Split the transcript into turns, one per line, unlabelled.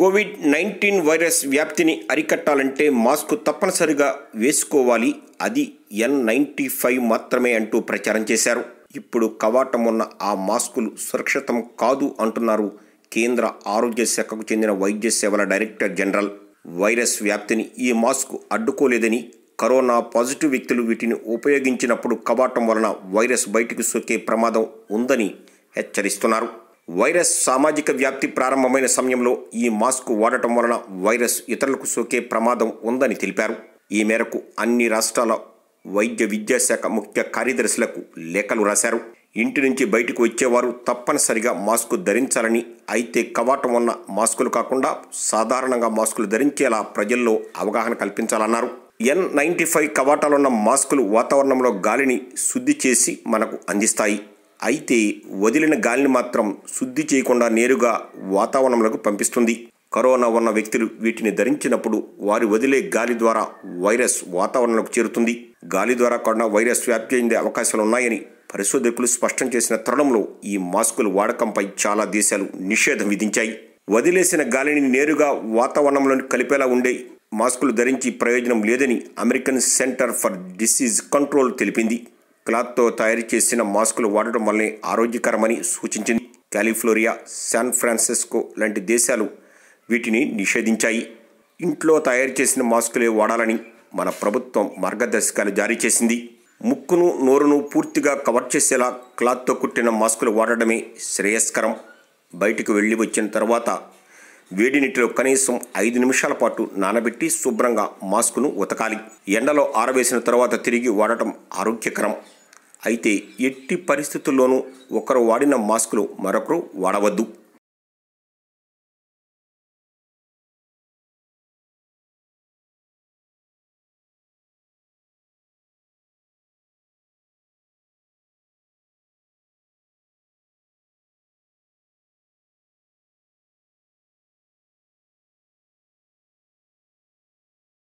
Covid nineteen virus వ్యాప్తిని అరికట్టాలంటే mask తప్పనిసరిగా వేసుకోవాలి అది ఎన్ నైంటీ ఫైవ్ మాత్రమే అంటూ ప్రచారం చేశారు ఇప్పుడు కవాటం ఉన్న ఆ మాస్కులు సురక్షితం కాదు అంటున్నారు కేంద్ర ఆరోగ్య శాఖకు చెందిన వైద్య సేవల డైరెక్టర్ జనరల్ వైరస్ వ్యాప్తిని ఈ మాస్క్ అడ్డుకోలేదని కరోనా పాజిటివ్ వ్యక్తులు వీటిని ఉపయోగించినప్పుడు కవాటం వలన వైరస్ బయటకు సోకే ప్రమాదం ఉందని హెచ్చరిస్తున్నారు వైరస్ సామాజిక వ్యాప్తి ప్రారంభమైన సమయంలో ఈ మాస్క్ వాడటం వలన వైరస్ ఇతరులకు సోకే ప్రమాదం ఉందని తెలిపారు ఈ మేరకు అన్ని రాష్ట్రాల వైద్య విద్యాశాఖ ముఖ్య కార్యదర్శులకు లేఖలు రాశారు ఇంటి నుంచి బయటకు వచ్చేవారు తప్పనిసరిగా మాస్క్ ధరించాలని అయితే కవాటం ఉన్న మాస్కులు కాకుండా సాధారణంగా మాస్కులు ధరించేలా ప్రజల్లో అవగాహన కల్పించాలన్నారు ఎన్ నైంటీ ఫైవ్ కవాటాలున్న మాస్కులు వాతావరణంలో గాలిని శుద్ధి చేసి మనకు అందిస్తాయి అయితే వదిలిన గాలిని మాత్రం శుద్ధి చేయకుండా నేరుగా వాతావరణంలోకి పంపిస్తుంది కరోనా ఉన్న వ్యక్తులు వీటిని ధరించినప్పుడు వారి వదిలే గాలి ద్వారా వైరస్ వాతావరణంలోకి చేరుతుంది గాలి ద్వారా కరోనా వైరస్ వ్యాప్తి చెందే అవకాశాలు ఉన్నాయని పరిశోధకులు స్పష్టం చేసిన తరుణంలో ఈ మాస్కుల వాడకంపై చాలా దేశాలు నిషేధం విధించాయి వదిలేసిన గాలిని నేరుగా వాతావరణంలో కలిపేలా ఉండే మాస్కులు ధరించి ప్రయోజనం లేదని American centre for disease control తెలిపింది క్లాత్తో తయారు చేసిన మాస్కులు వాడటం వల్లనే ఆరోగ్యకరమని సూచించింది కాలిఫ్లోరియా శాన్ ఫ్రాన్సిస్కో లాంటి దేశాలు వీటిని నిషేధించాయి ఇంట్లో తయారు చేసిన మాస్కులే వాడాలని మన ప్రభుత్వం మార్గదర్శకాలు జారీ చేసింది ముక్కును నోరును పూర్తిగా కవర్ చేసేలా క్లాత్తో కుట్టిన మాస్కులు వాడడమే శ్రేయస్కరం బయటికి వెళ్ళి వచ్చిన తర్వాత వేడి నీటిలో కనీసం ఐదు నిమిషాల పాటు నానబెట్టి శుభ్రంగా మాస్కును ఉతకాలి ఎండలో ఆరవేసిన తర్వాత తిరిగి వాడటం ఆరోగ్యకరం అయితే ఎట్టి పరిస్థితుల్లోనూ ఒకరు వాడిన మాస్కులు మరొకరు వాడవద్దు